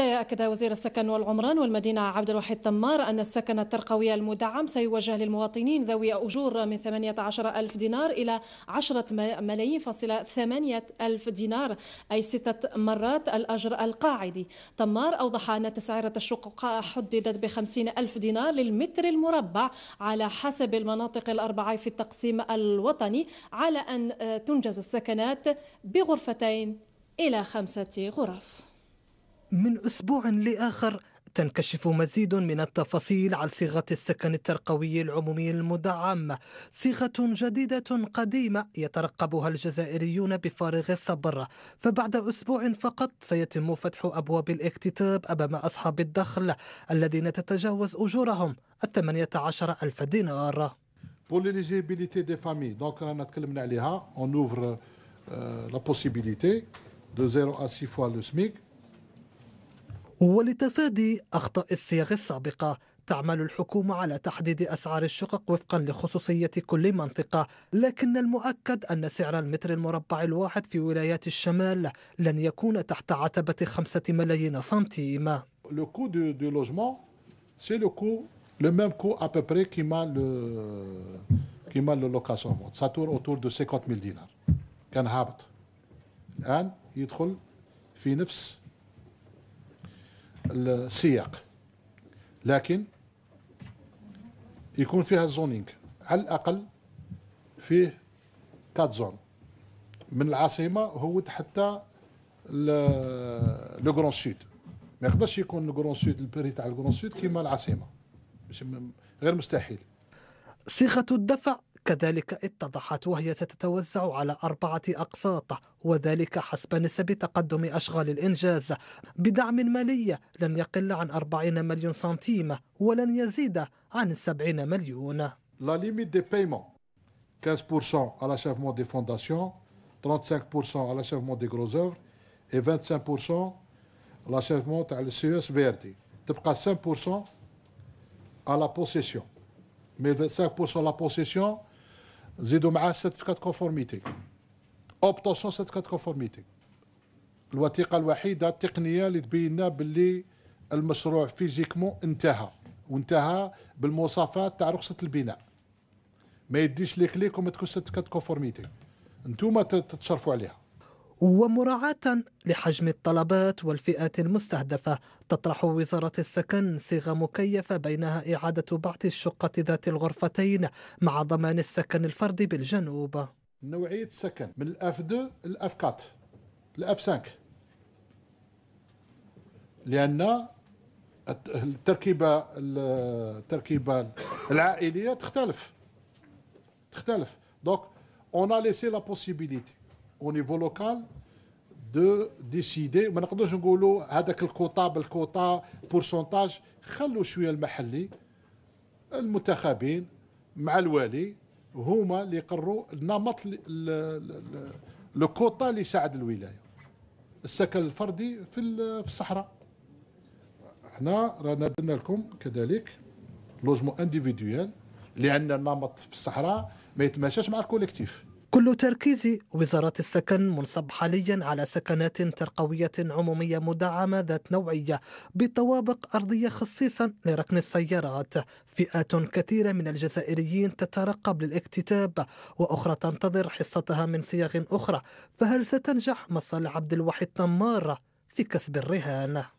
أكد وزير السكن والعمران والمدينة عبد الوحيد تمار أن السكن الترقوي المدعم سيوجه للمواطنين ذوي أجور من 18 ألف دينار إلى 10 ملايين فاصلة 8 ألف دينار أي ستة مرات الأجر القاعدي تمار أوضح أن تسعيرة الشقق حددت ب 50 ألف دينار للمتر المربع على حسب المناطق الأربعة في التقسيم الوطني على أن آه، تنجز السكنات بغرفتين إلى خمسة غرف من أسبوع لآخر تنكشف مزيد من التفاصيل عن صيغة السكن الترقوي العمومي المدعم صيغة جديدة قديمة يترقبها الجزائريون بفارغ الصبر فبعد أسبوع فقط سيتم فتح أبواب الاكتتاب أمام أصحاب الدخل الذين تتجاوز أجورهم الثمانية عشر ألف دينار Pour l'éligibilité des familles, donc on a تكلمنا عليها, on ouvre euh, la possibilité de 0 à 6 fois le SMIC. ولتفادي أخطاء الصيغ السابقة تعمل الحكومة على تحديد أسعار الشقق وفقا لخصوصية كل منطقة لكن المؤكد أن سعر المتر المربع الواحد في ولايات الشمال لن يكون تحت عتبة خمسة ملايين سنتيم Le coût du, du logement, c'est le coût, le même coût à peu près qui m'a le, qui m'a le location. Ça tourne autour de 50 000 dinars. كان هابط. الآن يدخل في نفس السياق لكن يكون فيها زونينغ على الأقل فيه كات زون من العاصمة هود حتى لو كرون سود ما يقدرش يكون لو كرون سود البري تاع الكرون سود كيما العاصمة غير مستحيل صيغة الدفع كذلك اتضحت وهي ستتوزع على أربعة أقساط وذلك حسب نسب تقدم أشغال الإنجاز بدعم مالي لن يقل عن 40 مليون سنتيم ولن يزيد عن 70 مليون La limite des paiements, 15% à l'achèvement des fondations, 35% à l'achèvement des grosses œuvres et 25% à l'achèvement du CES VRD. تبقى 5% à la possession. Mais 25% à la possession, زيدوا معاه سيرتيفيكات كونفورميتي اوبتوسيون سيرتيفيكات كونفورميتي الوثيقه الوحيده التقنيه اللي تبين باللي المشروع فيزيكمون انتهى وانتهى بالمواصفات تاع رخصه البناء ما يديش لي كليك وما تكونش سيرتيفيكات كونفورميتي انتوما تتشرفوا عليها ومراعاة لحجم الطلبات والفئات المستهدفة تطرح وزارة السكن صيغة مكيفة بينها إعادة بعض الشقة ذات الغرفتين مع ضمان السكن الفردي بالجنوب نوعية السكن من الأف دو للأف كات الأف سانك لأن التركيبة التركيبة العائلية تختلف تختلف دونك اون ا ليسي لا بوسيبيليتي au niveau local de décider ما نقدروش نقولوا هذاك الكوطا بالكوطا بورسونتاج خلوا شويه المحلي المنتخبين مع الوالي هما اللي يقروا النمط لو كوطا اللي يساعد الولايه السكن الفردي في الصحراء احنا رانا درنا لكم كذلك لوجمون انديفيديوال لان النمط في الصحراء ما يتماشاش مع الكوليكتيف كل تركيز وزارة السكن منصب حاليا على سكنات ترقوية عمومية مدعمة ذات نوعية بطوابق أرضية خصيصا لركن السيارات فئات كثيرة من الجزائريين تترقب للاكتتاب وأخرى تنتظر حصتها من صيغ أخرى فهل ستنجح مصالح عبد الوحيد تمار في كسب الرهان؟